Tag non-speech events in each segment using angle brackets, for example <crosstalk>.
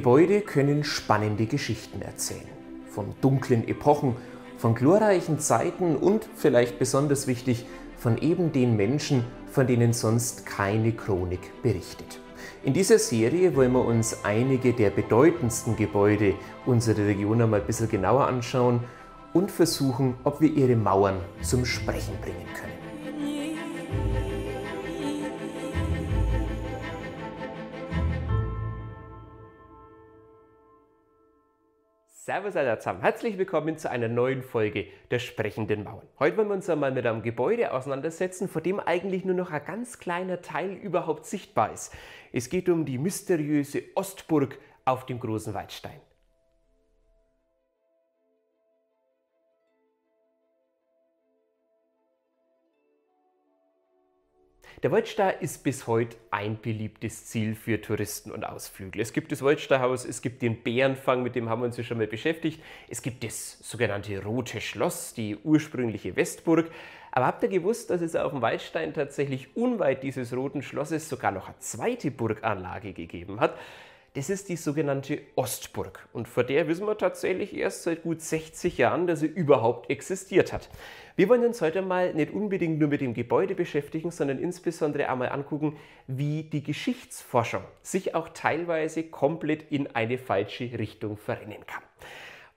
Gebäude können spannende Geschichten erzählen. Von dunklen Epochen, von glorreichen Zeiten und, vielleicht besonders wichtig, von eben den Menschen, von denen sonst keine Chronik berichtet. In dieser Serie wollen wir uns einige der bedeutendsten Gebäude unserer Region einmal ein bisschen genauer anschauen und versuchen, ob wir ihre Mauern zum Sprechen bringen können. Servus alle zusammen, herzlich willkommen zu einer neuen Folge der sprechenden Mauern. Heute wollen wir uns einmal mit einem Gebäude auseinandersetzen, vor dem eigentlich nur noch ein ganz kleiner Teil überhaupt sichtbar ist. Es geht um die mysteriöse Ostburg auf dem großen Waldstein. Der Waldsteher ist bis heute ein beliebtes Ziel für Touristen und Ausflügler. Es gibt das Waldsteherhaus, es gibt den Bärenfang, mit dem haben wir uns ja schon mal beschäftigt. Es gibt das sogenannte Rote Schloss, die ursprüngliche Westburg. Aber habt ihr gewusst, dass es auf dem Waldstein tatsächlich unweit dieses Roten Schlosses sogar noch eine zweite Burganlage gegeben hat? Es ist die sogenannte Ostburg. Und vor der wissen wir tatsächlich erst seit gut 60 Jahren, dass sie überhaupt existiert hat. Wir wollen uns heute mal nicht unbedingt nur mit dem Gebäude beschäftigen, sondern insbesondere einmal angucken, wie die Geschichtsforschung sich auch teilweise komplett in eine falsche Richtung verrennen kann.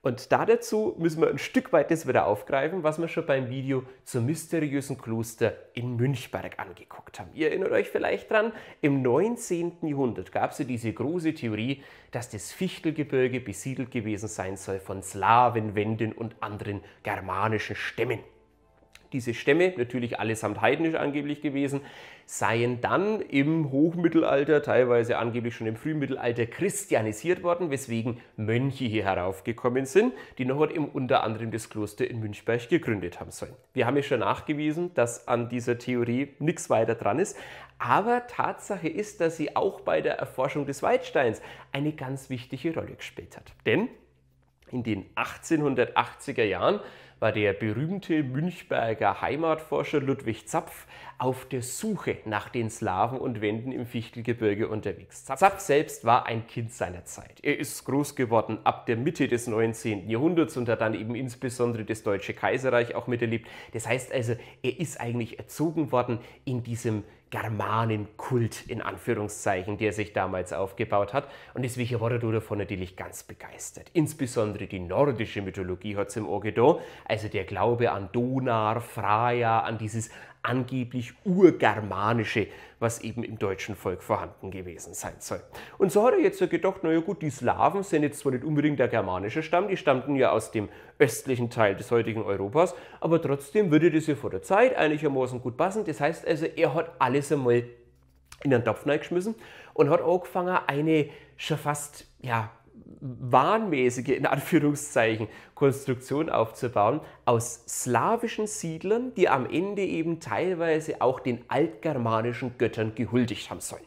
Und da dazu müssen wir ein Stück weit das wieder aufgreifen, was wir schon beim Video zum mysteriösen Kloster in Münchberg angeguckt haben. Ihr erinnert euch vielleicht dran, im 19. Jahrhundert gab es ja diese große Theorie, dass das Fichtelgebirge besiedelt gewesen sein soll von Slawen, Wenden und anderen germanischen Stämmen. Diese Stämme, natürlich allesamt heidnisch angeblich gewesen, seien dann im Hochmittelalter, teilweise angeblich schon im Frühmittelalter, christianisiert worden, weswegen Mönche hier heraufgekommen sind, die noch im unter anderem das Kloster in Münchberg gegründet haben sollen. Wir haben ja schon nachgewiesen, dass an dieser Theorie nichts weiter dran ist, aber Tatsache ist, dass sie auch bei der Erforschung des Weitsteins eine ganz wichtige Rolle gespielt hat. Denn in den 1880er Jahren war der berühmte Münchberger Heimatforscher Ludwig Zapf auf der Suche nach den Slawen und Wenden im Fichtelgebirge unterwegs. Zapp selbst war ein Kind seiner Zeit. Er ist groß geworden ab der Mitte des 19. Jahrhunderts und hat dann eben insbesondere das Deutsche Kaiserreich auch miterlebt. Das heißt also, er ist eigentlich erzogen worden in diesem Germanenkult in Anführungszeichen, der sich damals aufgebaut hat. Und deswegen war er davon natürlich ganz begeistert. Insbesondere die nordische Mythologie hat es im Ohr Also der Glaube an Donar, Freya, an dieses angeblich urgermanische, was eben im deutschen Volk vorhanden gewesen sein soll. Und so hat er jetzt so gedacht, naja gut, die Slawen sind jetzt zwar nicht unbedingt der germanische Stamm, die stammten ja aus dem östlichen Teil des heutigen Europas, aber trotzdem würde das ja vor der Zeit einigermaßen gut passen. Das heißt also, er hat alles einmal in einen Topf geschmissen und hat angefangen, eine schon fast, ja, wahnmäßige, in Anführungszeichen, Konstruktion aufzubauen aus slawischen Siedlern, die am Ende eben teilweise auch den altgermanischen Göttern gehuldigt haben sollen.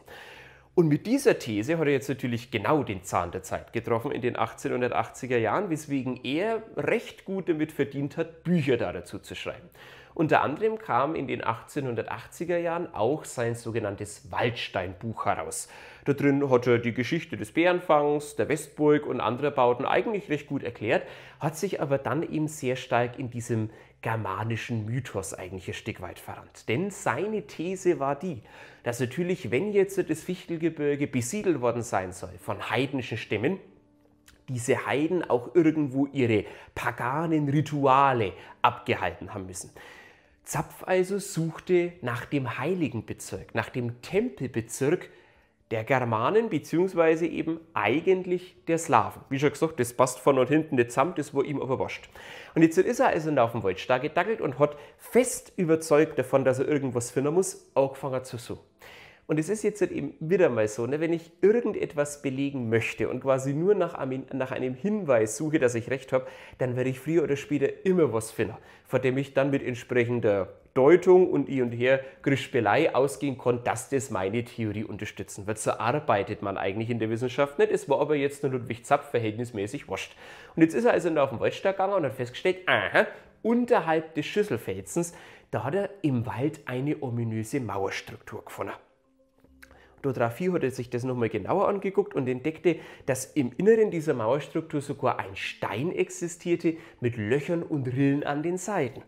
Und mit dieser These hat er jetzt natürlich genau den Zahn der Zeit getroffen in den 1880er Jahren, weswegen er recht gut damit verdient hat, Bücher dazu zu schreiben. Unter anderem kam in den 1880er Jahren auch sein sogenanntes Waldsteinbuch heraus. Da drin hat er die Geschichte des Bärenfangs, der Westburg und anderer Bauten eigentlich recht gut erklärt, hat sich aber dann eben sehr stark in diesem germanischen Mythos eigentlich ein Stück weit verrannt. Denn seine These war die, dass natürlich, wenn jetzt das Fichtelgebirge besiedelt worden sein soll von heidnischen Stämmen, diese Heiden auch irgendwo ihre paganen Rituale abgehalten haben müssen. Zapf also suchte nach dem Heiligenbezirk, nach dem Tempelbezirk der Germanen beziehungsweise eben eigentlich der Slawen. Wie schon gesagt, das passt von und hinten nicht zusammen, das war ihm aber wascht. Und jetzt ist er also auf dem Waldstar gedackelt und hat fest überzeugt davon, dass er irgendwas finden muss, angefangen zu suchen. Und es ist jetzt halt eben wieder mal so, ne, wenn ich irgendetwas belegen möchte und quasi nur nach einem, nach einem Hinweis suche, dass ich recht habe, dann werde ich früher oder später immer was finden, vor dem ich dann mit entsprechender Deutung und ich und her Grischbelei ausgehen konnte, dass das meine Theorie unterstützen wird. So arbeitet man eigentlich in der Wissenschaft nicht. Es war aber jetzt nur Ludwig Zapf verhältnismäßig wurscht. Und jetzt ist er also auf den Waldstag gegangen und hat festgestellt, aha, unterhalb des Schüsselfelsens, da hat er im Wald eine ominöse Mauerstruktur gefunden. Dodrafie hat er sich das nochmal genauer angeguckt und entdeckte, dass im Inneren dieser Mauerstruktur sogar ein Stein existierte mit Löchern und Rillen an den Seiten.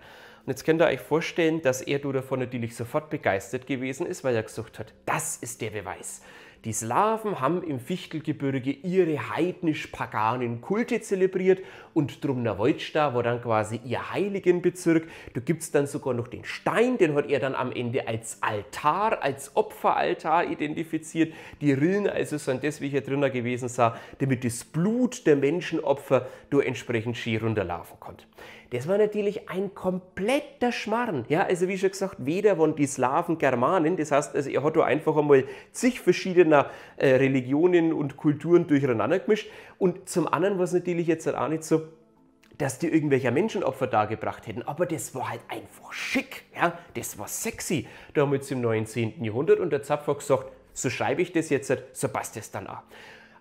Und jetzt könnt ihr euch vorstellen, dass er davon natürlich sofort begeistert gewesen ist, weil er gesagt hat, das ist der Beweis. Die Slawen haben im Fichtelgebirge ihre heidnisch-paganen Kulte zelebriert und Drumna Wojtsta war dann quasi ihr Heiligenbezirk. Da gibt es dann sogar noch den Stein, den hat er dann am Ende als Altar, als Opferaltar identifiziert. Die Rillen also sind das, wie ich hier drinnen gewesen sah, damit das Blut der Menschenopfer durch entsprechend schön runterlaufen konnte. Das war natürlich ein kompletter Schmarrn. Ja, also wie schon gesagt, weder waren die Slawen Germanen, das heißt, also er hat da einfach einmal zig verschiedener äh, Religionen und Kulturen durcheinander gemischt. Und zum anderen war es natürlich jetzt auch nicht so, dass die irgendwelche Menschenopfer dargebracht hätten. Aber das war halt einfach schick. Ja? Das war sexy damals im 19. Jahrhundert. Und der Zapfer gesagt, so schreibe ich das jetzt, so passt das dann auch.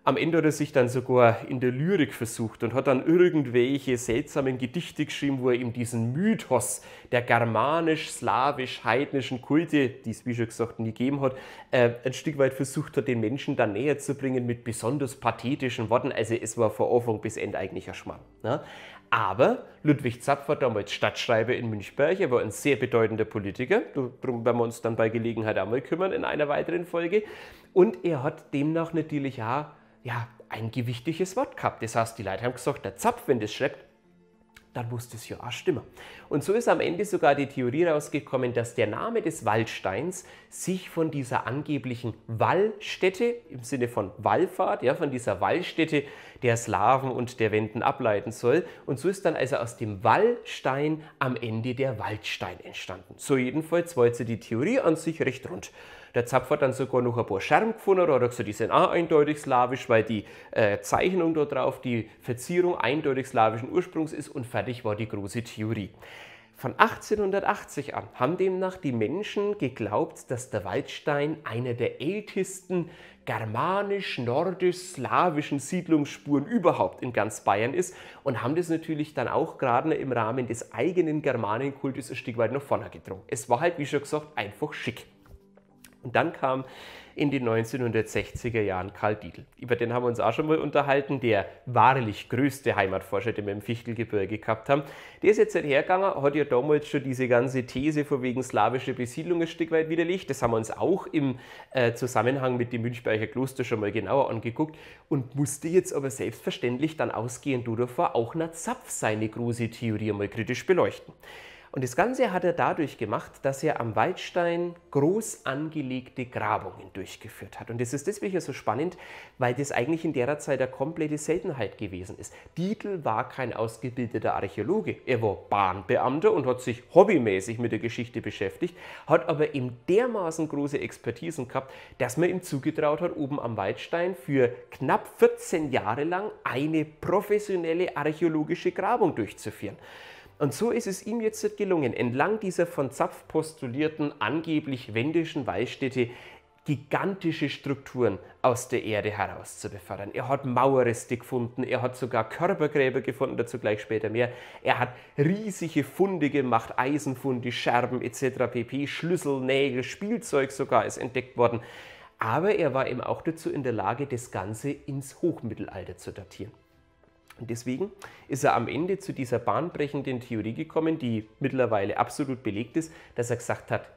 Am Ende hat er sich dann sogar in der Lyrik versucht und hat dann irgendwelche seltsamen Gedichte geschrieben, wo er ihm diesen Mythos der germanisch-slawisch-heidnischen Kulte, die es wie schon gesagt nie gegeben hat, äh, ein Stück weit versucht hat, den Menschen dann näher zu bringen mit besonders pathetischen Worten. Also es war von Anfang bis Ende eigentlich ein Schmarrn. Ne? Aber Ludwig Zapf war damals Stadtschreiber in Münchberg. Er war ein sehr bedeutender Politiker. Darum werden wir uns dann bei Gelegenheit einmal kümmern in einer weiteren Folge. Und er hat demnach natürlich auch ja, ein gewichtiges Wort gehabt. Das heißt, die Leute haben gesagt, der Zapf, wenn das schreibt, dann muss das ja auch stimmen. Und so ist am Ende sogar die Theorie rausgekommen, dass der Name des Waldsteins sich von dieser angeblichen Wallstätte im Sinne von Wallfahrt, ja, von dieser Wallstätte der Slawen und der Wenden ableiten soll. Und so ist dann also aus dem Wallstein am Ende der Waldstein entstanden. So jedenfalls wollte die Theorie an sich recht rund. Der Zapf hat dann sogar noch ein paar Scherben gefunden oder hat gesagt, die sind auch eindeutig slawisch, weil die äh, Zeichnung da drauf, die Verzierung eindeutig slawischen Ursprungs ist und fertig war die große Theorie. Von 1880 an haben demnach die Menschen geglaubt, dass der Waldstein eine der ältesten germanisch-nordisch-slawischen Siedlungsspuren überhaupt in ganz Bayern ist und haben das natürlich dann auch gerade im Rahmen des eigenen Germanenkultes ein Stück weit nach vorne gedrungen. Es war halt, wie schon gesagt, einfach schick. Und dann kam in den 1960er Jahren Karl Dietl. Über den haben wir uns auch schon mal unterhalten, der wahrlich größte Heimatforscher, den wir im Fichtelgebirge gehabt haben. Der ist jetzt hergegangen, hat ja damals schon diese ganze These von wegen slawische Besiedlung ein Stück weit widerlegt. Das haben wir uns auch im äh, Zusammenhang mit dem Münchberger Kloster schon mal genauer angeguckt und musste jetzt aber selbstverständlich dann ausgehend davon auch nach Zapf seine große Theorie mal kritisch beleuchten. Und das Ganze hat er dadurch gemacht, dass er am Waldstein groß angelegte Grabungen durchgeführt hat. Und das ist deswegen so spannend, weil das eigentlich in der Zeit eine komplette Seltenheit gewesen ist. Dietl war kein ausgebildeter Archäologe. Er war Bahnbeamter und hat sich hobbymäßig mit der Geschichte beschäftigt, hat aber eben dermaßen große Expertisen gehabt, dass man ihm zugetraut hat, oben am Waldstein für knapp 14 Jahre lang eine professionelle archäologische Grabung durchzuführen. Und so ist es ihm jetzt gelungen, entlang dieser von Zapf postulierten angeblich wendischen Wallstätte gigantische Strukturen aus der Erde heraus zu befördern. Er hat Mauerreste gefunden, er hat sogar Körpergräber gefunden, dazu gleich später mehr. Er hat riesige Funde gemacht, Eisenfunde, Scherben etc. pp, Schlüssel, Nägel, Spielzeug sogar ist entdeckt worden. Aber er war eben auch dazu in der Lage, das Ganze ins Hochmittelalter zu datieren. Und deswegen ist er am Ende zu dieser bahnbrechenden Theorie gekommen, die mittlerweile absolut belegt ist, dass er gesagt hat,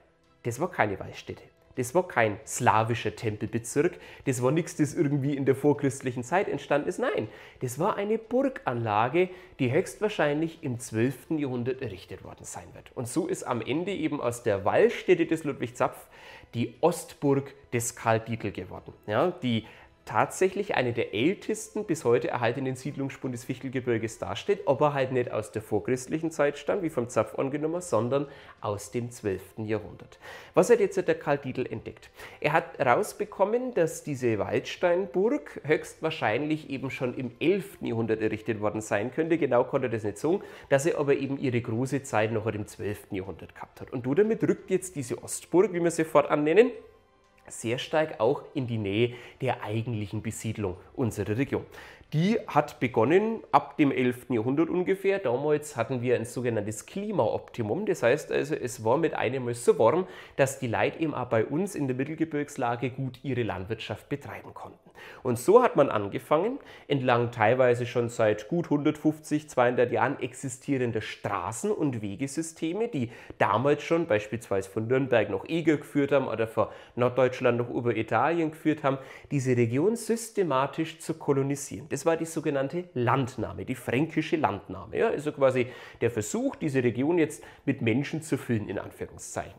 das war keine Weißstätte. Das war kein slawischer Tempelbezirk, das war nichts, das irgendwie in der vorchristlichen Zeit entstanden ist. Nein, das war eine Burganlage, die höchstwahrscheinlich im 12. Jahrhundert errichtet worden sein wird. Und so ist am Ende eben aus der Wallstätte des Ludwig Zapf die Ostburg des Karl Dietl geworden. Ja, die tatsächlich eine der ältesten bis heute erhaltenen Siedlungsspuren des Fichtelgebirges darstellt, ob er halt nicht aus der vorchristlichen Zeit stammt, wie vom Zapf angenommen, sondern aus dem 12. Jahrhundert. Was hat jetzt der Karl Dietl entdeckt? Er hat herausbekommen, dass diese Waldsteinburg höchstwahrscheinlich eben schon im 11. Jahrhundert errichtet worden sein könnte, genau konnte er das nicht sagen, dass er aber eben ihre große Zeit noch im 12. Jahrhundert gehabt hat. Und du damit rückt jetzt diese Ostburg, wie wir sie fortan nennen, sehr stark auch in die Nähe der eigentlichen Besiedlung unserer Region die hat begonnen ab dem 11. Jahrhundert ungefähr. Damals hatten wir ein sogenanntes Klimaoptimum. Das heißt also, es war mit einem Mal so warm, dass die Leute eben auch bei uns in der Mittelgebirgslage gut ihre Landwirtschaft betreiben konnten. Und so hat man angefangen, entlang teilweise schon seit gut 150, 200 Jahren existierender Straßen- und Wegesysteme, die damals schon beispielsweise von Nürnberg nach Eger geführt haben oder von Norddeutschland nach Oberitalien geführt haben, diese Region systematisch zu kolonisieren. Das das war die sogenannte Landnahme, die fränkische Landnahme. Ja, also quasi der Versuch, diese Region jetzt mit Menschen zu füllen, in Anführungszeichen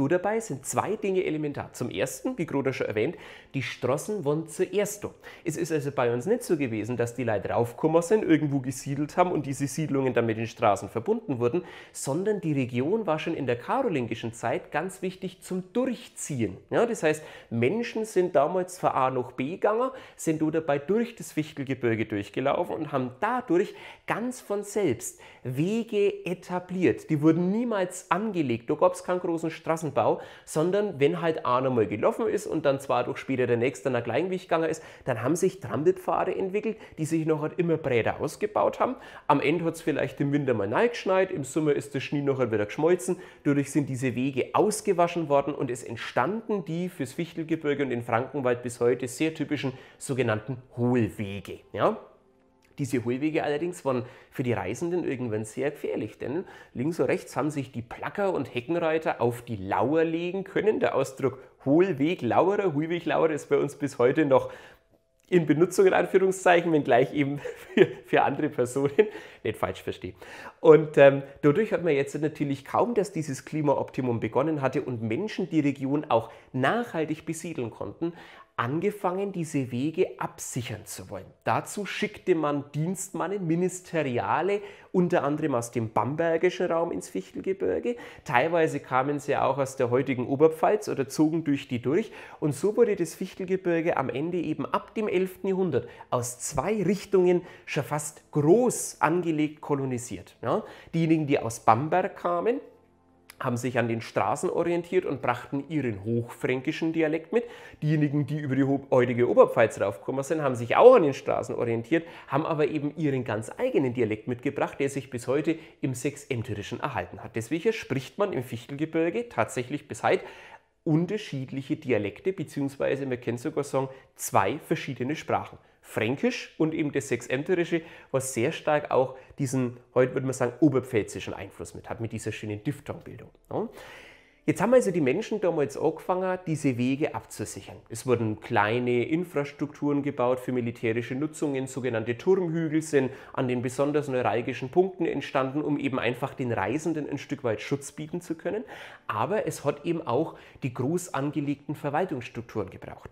du dabei, sind zwei Dinge elementar. Zum ersten, wie Groder schon erwähnt, die Strossen wurden zuerst da. Es ist also bei uns nicht so gewesen, dass die Leute raufgekommen sind, irgendwo gesiedelt haben und diese Siedlungen dann mit den Straßen verbunden wurden, sondern die Region war schon in der karolingischen Zeit ganz wichtig zum Durchziehen. Ja, das heißt, Menschen sind damals von A nach B gegangen, sind du dabei durch das Fichtelgebirge durchgelaufen und haben dadurch ganz von selbst Wege etabliert. Die wurden niemals angelegt. Da gab es keinen großen Straßen Straßenbau, sondern wenn halt einer mal gelaufen ist und dann zwar durch später der nächste nach Kleinweg gegangen ist, dann haben sich Trampelpfade entwickelt, die sich noch halt immer breiter ausgebaut haben. Am Ende hat es vielleicht im Winter mal neigeschneit, im Sommer ist der Schnee noch halt wieder geschmolzen, dadurch sind diese Wege ausgewaschen worden und es entstanden die fürs Fichtelgebirge und den Frankenwald bis heute sehr typischen sogenannten Hohlwege. Ja? Diese Hohlwege allerdings waren für die Reisenden irgendwann sehr gefährlich, denn links und rechts haben sich die Placker und Heckenreiter auf die Lauer legen können. Der Ausdruck Hohlweg Lauerer, Hohlweg Lauerer ist bei uns bis heute noch in Benutzung in Anführungszeichen, wenngleich eben <laughs> für, für andere Personen, nicht falsch verstehe. Und ähm, dadurch hat man jetzt natürlich kaum, dass dieses Klimaoptimum begonnen hatte und Menschen die Region auch nachhaltig besiedeln konnten, angefangen, diese Wege absichern zu wollen. Dazu schickte man Dienstmanne, Ministeriale, unter anderem aus dem bambergischen Raum ins Fichtelgebirge. Teilweise kamen sie auch aus der heutigen Oberpfalz oder zogen durch die durch. Und so wurde das Fichtelgebirge am Ende eben ab dem 11. Jahrhundert aus zwei Richtungen schon fast groß angelegt kolonisiert. Ja, diejenigen, die aus Bamberg kamen, haben sich an den Straßen orientiert und brachten ihren hochfränkischen Dialekt mit. Diejenigen, die über die heutige Oberpfalz raufgekommen sind, haben sich auch an den Straßen orientiert, haben aber eben ihren ganz eigenen Dialekt mitgebracht, der sich bis heute im Sechsämterischen erhalten hat. Deswegen spricht man im Fichtelgebirge tatsächlich bis heute unterschiedliche Dialekte, beziehungsweise man kennt sogar sagen, zwei verschiedene Sprachen. Fränkisch und eben das Sechsämterische, was sehr stark auch diesen, heute würde man sagen, oberpfälzischen Einfluss mit hat, mit dieser schönen Diphthongbildung. Ja. Jetzt haben also die Menschen damals angefangen, diese Wege abzusichern. Es wurden kleine Infrastrukturen gebaut für militärische Nutzungen, sogenannte Turmhügel sind an den besonders neuralgischen Punkten entstanden, um eben einfach den Reisenden ein Stück weit Schutz bieten zu können. Aber es hat eben auch die groß angelegten Verwaltungsstrukturen gebraucht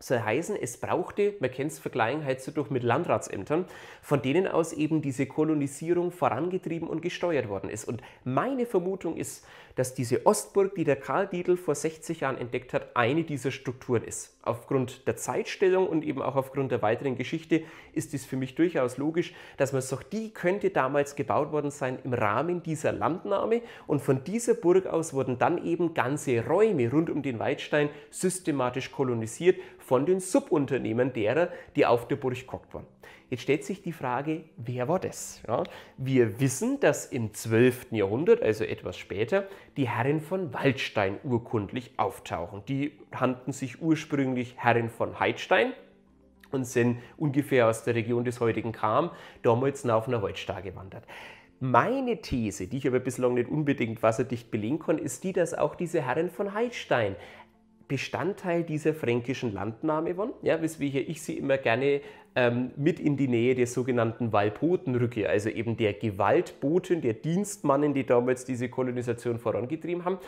soll heißen, es brauchte, man kennt es Vergleichen halt so durch mit Landratsämtern, von denen aus eben diese Kolonisierung vorangetrieben und gesteuert worden ist. Und meine Vermutung ist, dass diese Ostburg, die der Karl Dietl vor 60 Jahren entdeckt hat, eine dieser Strukturen ist. Aufgrund der Zeitstellung und eben auch aufgrund der weiteren Geschichte ist es für mich durchaus logisch, dass man sagt, die könnte damals gebaut worden sein im Rahmen dieser Landnahme und von dieser Burg aus wurden dann eben ganze Räume rund um den Weidstein systematisch kolonisiert von den Subunternehmen derer, die auf der Burg gekocht waren. Jetzt stellt sich die Frage, wer war das? Ja, wir wissen, dass im 12. Jahrhundert, also etwas später, die Herren von Waldstein urkundlich auftauchen. Die nannten sich ursprünglich Herren von Heidstein und sind ungefähr aus der Region des heutigen Kam damals nach einer Waldstadt gewandert. Meine These, die ich aber bislang nicht unbedingt wasserdicht belegen kann, ist die, dass auch diese Herren von Heidstein Bestandteil dieser fränkischen Landnahme waren, ja, weswegen ich sie immer gerne ähm, mit in die Nähe der sogenannten Walpotenrücke, also eben der Gewaltboten, der Dienstmannen, die damals diese Kolonisation vorangetrieben haben.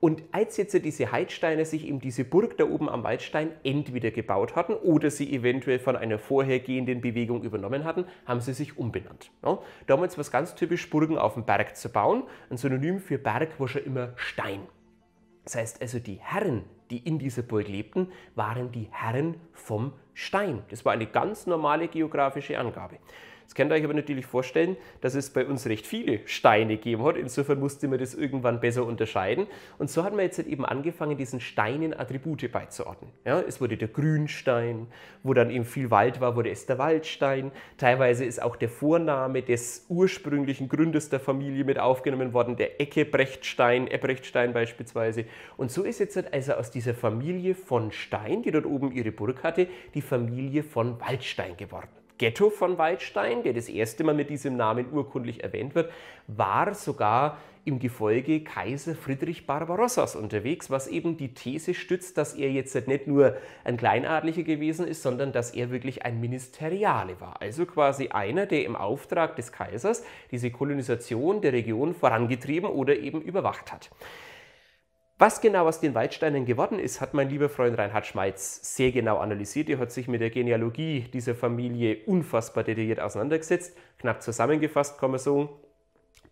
Und als jetzt diese Heidsteiner sich eben diese Burg da oben am Waldstein entweder gebaut hatten oder sie eventuell von einer vorhergehenden Bewegung übernommen hatten, haben sie sich umbenannt. Ja? Damals war es ganz typisch, Burgen auf dem Berg zu bauen. Ein Synonym für Berg war schon immer Stein. Das heißt also, die Herren, die in dieser Burg lebten, waren die Herren vom Stein. Stein. Das war eine ganz normale geografische Angabe. Jetzt könnt ihr euch aber natürlich vorstellen, dass es bei uns recht viele Steine gegeben hat. Insofern musste man das irgendwann besser unterscheiden. Und so hat man jetzt halt eben angefangen, diesen Steinen Attribute beizuordnen. Ja, es wurde der Grünstein, wo dann eben viel Wald war, wurde es der Waldstein. Teilweise ist auch der Vorname des ursprünglichen Gründers der Familie mit aufgenommen worden, der Eckebrechtstein, Ebrechtstein beispielsweise. Und so ist jetzt halt also aus dieser Familie von Stein, die dort oben ihre Burg hatte, die Familie von Waldstein geworden. Ghetto von Waldstein, der das erste Mal mit diesem Namen urkundlich erwähnt wird, war sogar im Gefolge Kaiser Friedrich Barbarossas unterwegs, was eben die These stützt, dass er jetzt halt nicht nur ein Kleinadliger gewesen ist, sondern dass er wirklich ein Ministeriale war. Also quasi einer, der im Auftrag des Kaisers diese Kolonisation der Region vorangetrieben oder eben überwacht hat. Was genau aus den Waldsteinern geworden ist, hat mein lieber Freund Reinhard Schmeitz sehr genau analysiert. Er hat sich mit der Genealogie dieser Familie unfassbar detailliert auseinandergesetzt. Knapp zusammengefasst kann man sagen,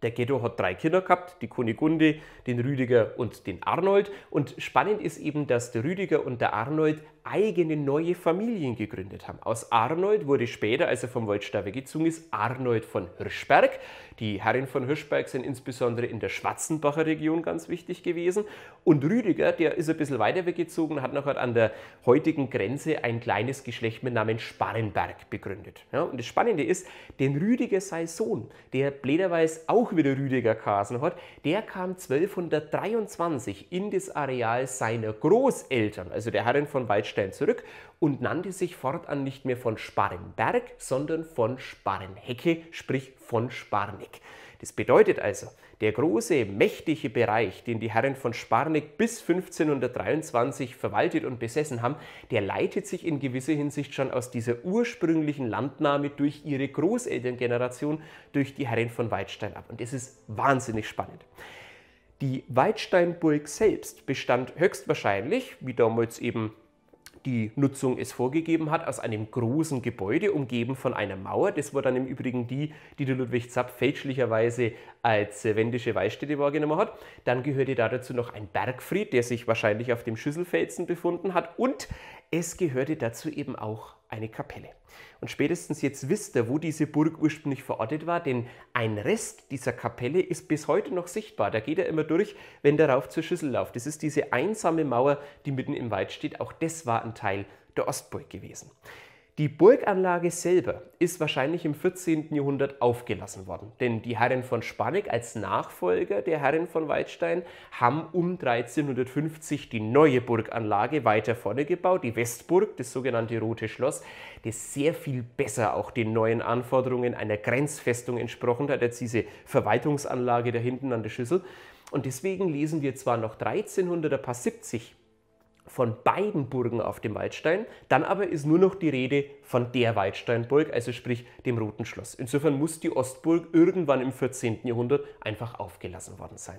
der Ghetto hat drei Kinder gehabt, die Kunigunde, den Rüdiger und den Arnold. Und spannend ist eben, dass der Rüdiger und der Arnold eigene neue Familien gegründet haben. Aus Arnold wurde später, als er vom Voltstad weggezogen ist, Arnold von Hirschberg. Die Herren von Hirschberg sind insbesondere in der Schwarzenbacher Region ganz wichtig gewesen. Und Rüdiger, der ist ein bisschen weiter weggezogen, hat noch an der heutigen Grenze ein kleines Geschlecht mit Namen Sparrenberg begründet. Ja, und das Spannende ist, den Rüdiger sei Sohn, der blederweise auch wieder Rüdiger Kasen hat, der kam 1223 in das Areal seiner Großeltern, also der Herren von Waldstein Stellen zurück und nannte sich fortan nicht mehr von Sparrenberg, sondern von Sparrenhecke, sprich von Sparneck. Das bedeutet also, der große, mächtige Bereich, den die Herren von Sparneck bis 1523 verwaltet und besessen haben, der leitet sich in gewisser Hinsicht schon aus dieser ursprünglichen Landnahme durch ihre Großelterngeneration, durch die Herren von Weidstein ab. Und das ist wahnsinnig spannend. Die Weidsteinburg selbst bestand höchstwahrscheinlich, wie damals eben die Nutzung es vorgegeben hat, aus einem großen Gebäude umgeben von einer Mauer. Das war dann im Übrigen die, die der Ludwig Zapp fälschlicherweise als äh, wendische Weißstätte wahrgenommen hat. Dann gehörte da dazu noch ein Bergfried, der sich wahrscheinlich auf dem Schüsselfelsen befunden hat. Und es gehörte dazu eben auch eine Kapelle. Und spätestens jetzt wisst ihr, wo diese Burg ursprünglich verortet war, denn ein Rest dieser Kapelle ist bis heute noch sichtbar. Da geht er immer durch, wenn der rauf zur Schüssel läuft. Das ist diese einsame Mauer, die mitten im Wald steht. Auch das war ein Teil der Ostburg gewesen. Die Burganlage selber ist wahrscheinlich im 14. Jahrhundert aufgelassen worden, denn die Herren von Spanneck als Nachfolger der Herren von Waldstein haben um 1350 die neue Burganlage weiter vorne gebaut, die Westburg, das sogenannte Rote Schloss, das sehr viel besser auch den neuen Anforderungen einer Grenzfestung entsprochen hat als diese Verwaltungsanlage da hinten an der Schüssel. Und deswegen lesen wir zwar noch 1300 er paar 70 von beiden Burgen auf dem Waldstein. Dann aber ist nur noch die Rede von der Waldsteinburg, also sprich dem Roten Schloss. Insofern muss die Ostburg irgendwann im 14. Jahrhundert einfach aufgelassen worden sein.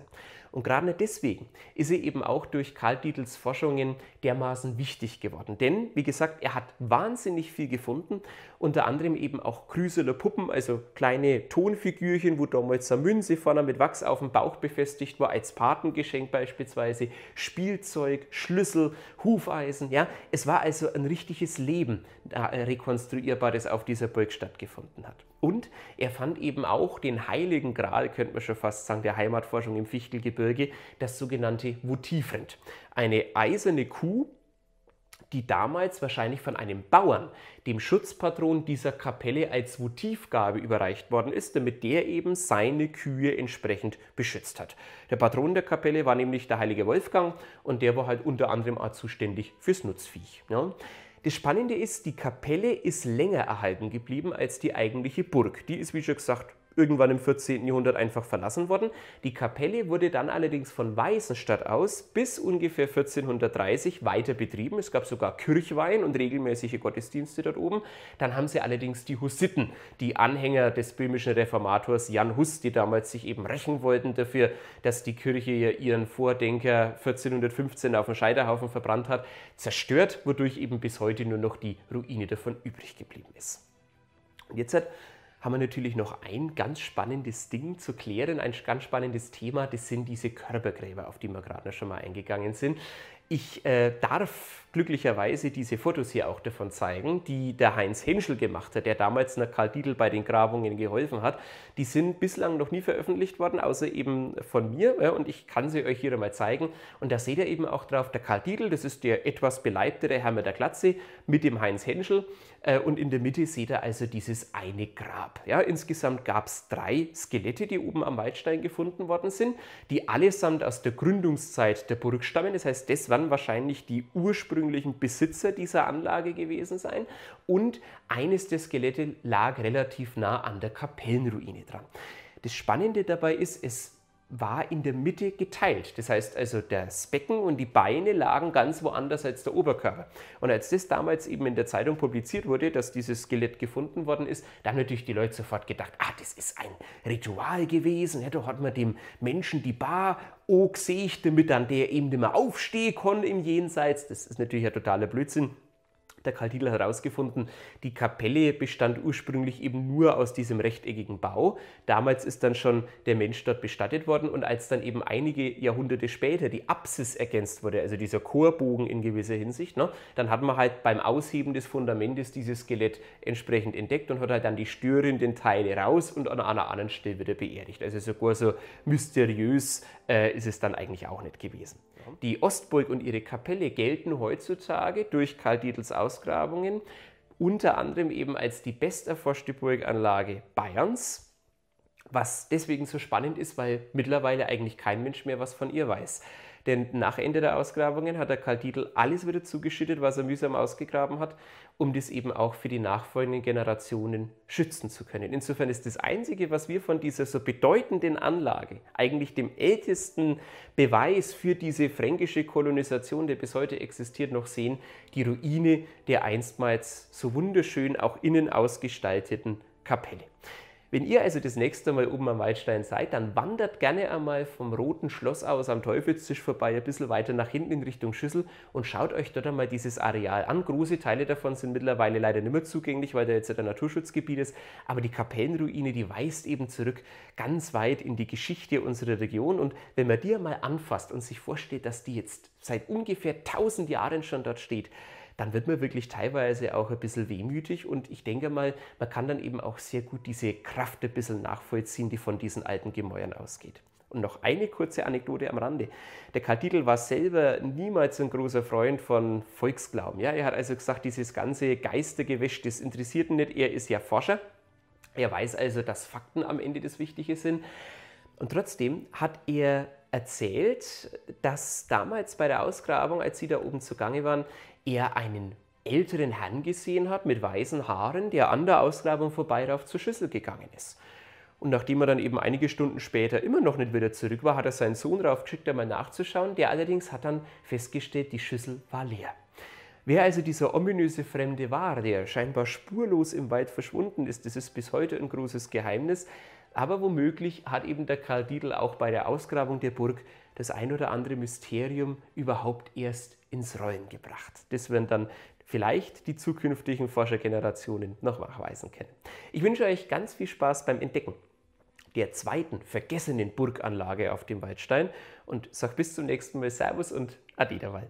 Und gerade deswegen ist sie eben auch durch Karl Dietls Forschungen dermaßen wichtig geworden. Denn, wie gesagt, er hat wahnsinnig viel gefunden, unter anderem eben auch Krüseler Puppen, also kleine Tonfigürchen, wo damals eine Münze vorne mit Wachs auf dem Bauch befestigt war, als Patengeschenk beispielsweise, Spielzeug, Schlüssel, Hufeisen. Ja? Es war also ein richtiges Leben, da das äh, auf dieser Burg stattgefunden hat. Und er fand eben auch den heiligen Gral, könnte man schon fast sagen, der Heimatforschung im Fichtelgebirge, das sogenannte Votivrind. Eine eiserne Kuh, die damals wahrscheinlich von einem Bauern, dem Schutzpatron dieser Kapelle, als Votivgabe überreicht worden ist, damit der eben seine Kühe entsprechend beschützt hat. Der Patron der Kapelle war nämlich der heilige Wolfgang und der war halt unter anderem auch zuständig fürs Nutzviech. Ja. Ne? Das Spannende ist, die Kapelle ist länger erhalten geblieben als die eigentliche Burg. Die ist, wie schon gesagt, irgendwann im 14. Jahrhundert einfach verlassen worden. Die Kapelle wurde dann allerdings von Weißenstadt aus bis ungefähr 1430 weiter betrieben. Es gab sogar Kirchweihen und regelmäßige Gottesdienste dort oben. Dann haben sie allerdings die Hussiten, die Anhänger des böhmischen Reformators Jan Hus, die damals sich eben rächen wollten dafür, dass die Kirche ihren Vordenker 1415 auf dem Scheiterhaufen verbrannt hat, zerstört, wodurch eben bis heute nur noch die Ruine davon übrig geblieben ist. Und jetzt hat haben wir natürlich noch ein ganz spannendes Ding zu klären, ein ganz spannendes Thema, das sind diese Körpergräber, auf die wir gerade noch schon mal eingegangen sind. Ich äh, darf glücklicherweise diese Fotos hier auch davon zeigen, die der Heinz Henschel gemacht hat, der damals nach Karl Dietl bei den Grabungen geholfen hat. Die sind bislang noch nie veröffentlicht worden, außer eben von mir. Ja, und ich kann sie euch hier einmal zeigen. Und da seht ihr eben auch drauf, der Karl Dietl, das ist der etwas beleibtere Herr mit der Glatze mit dem Heinz Henschel. Äh, und in der Mitte seht ihr also dieses eine Grab. Ja, insgesamt gab es drei Skelette, die oben am Waldstein gefunden worden sind, die allesamt aus der Gründungszeit der Burg stammen. Das heißt, das waren dann wahrscheinlich die ursprünglichen Besitzer dieser Anlage gewesen sein. Und eines der Skelette lag relativ nah an der Kapellenruine dran. Das Spannende dabei ist, es war in der Mitte geteilt. Das heißt also, das Becken und die Beine lagen ganz woanders als der Oberkörper. Und als das damals eben in der Zeitung publiziert wurde, dass dieses Skelett gefunden worden ist, da haben natürlich die Leute sofort gedacht, ah, das ist ein Ritual gewesen. Ja, da hat man dem Menschen die Bar oh, angesichtet, damit dann der eben nicht mehr aufstehen kann im Jenseits. Das ist natürlich ein totaler Blödsinn der hat herausgefunden, die Kapelle bestand ursprünglich eben nur aus diesem rechteckigen Bau. Damals ist dann schon der Mensch dort bestattet worden und als dann eben einige Jahrhunderte später die Apsis ergänzt wurde, also dieser Chorbogen in gewisser Hinsicht, ne, dann hat man halt beim Ausheben des Fundamentes dieses Skelett entsprechend entdeckt und hat halt dann die störenden Teile raus und an einer anderen Stelle wieder beerdigt. Also sogar so mysteriös äh, ist es dann eigentlich auch nicht gewesen. Die Ostburg und ihre Kapelle gelten heutzutage durch Karl Dietls Ausgrabungen unter anderem eben als die besterforschte Burganlage Bayerns. Was deswegen so spannend ist, weil mittlerweile eigentlich kein Mensch mehr was von ihr weiß. Denn nach Ende der Ausgrabungen hat der Kaldidel alles wieder zugeschüttet, was er mühsam ausgegraben hat, um das eben auch für die nachfolgenden Generationen schützen zu können. Insofern ist das Einzige, was wir von dieser so bedeutenden Anlage, eigentlich dem ältesten Beweis für diese fränkische Kolonisation, der bis heute existiert, noch sehen, die Ruine der einstmals so wunderschön auch innen ausgestalteten Kapelle. Wenn ihr also das nächste Mal oben am Waldstein seid, dann wandert gerne einmal vom Roten Schloss aus am Teufelstisch vorbei, ein bisschen weiter nach hinten in Richtung Schüssel und schaut euch dort einmal dieses Areal an. Große Teile davon sind mittlerweile leider nicht mehr zugänglich, weil da jetzt ein Naturschutzgebiet ist, aber die Kapellenruine, die weist eben zurück ganz weit in die Geschichte unserer Region und wenn man die einmal anfasst und sich vorstellt, dass die jetzt seit ungefähr 1000 Jahren schon dort steht, dann wird man wirklich teilweise auch ein bisschen wehmütig und ich denke mal, man kann dann eben auch sehr gut diese Kraft ein bisschen nachvollziehen, die von diesen alten Gemäuern ausgeht. Und noch eine kurze Anekdote am Rande. Der Karl Dietl war selber niemals ein großer Freund von Volksglauben. Ja, er hat also gesagt, dieses ganze Geistergewäsch, das interessiert ihn nicht. Er ist ja Forscher. Er weiß also, dass Fakten am Ende das Wichtige sind. Und trotzdem hat er erzählt, dass damals bei der Ausgrabung, als sie da oben zugange waren, er einen älteren Herrn gesehen hat mit weißen Haaren, der an der Ausgrabung vorbeirauft zur Schüssel gegangen ist. Und nachdem er dann eben einige Stunden später immer noch nicht wieder zurück war, hat er seinen Sohn raufgeschickt, einmal nachzuschauen. Der allerdings hat dann festgestellt, die Schüssel war leer. Wer also dieser ominöse Fremde war, der scheinbar spurlos im Wald verschwunden ist, das ist bis heute ein großes Geheimnis. Aber womöglich hat eben der Karl Diedl auch bei der Ausgrabung der Burg das ein oder andere Mysterium überhaupt erst ins Rollen gebracht. Das werden dann vielleicht die zukünftigen Forschergenerationen noch nachweisen können. Ich wünsche euch ganz viel Spaß beim Entdecken der zweiten vergessenen Burganlage auf dem Waldstein und sage bis zum nächsten Mal Servus und Ade derweil.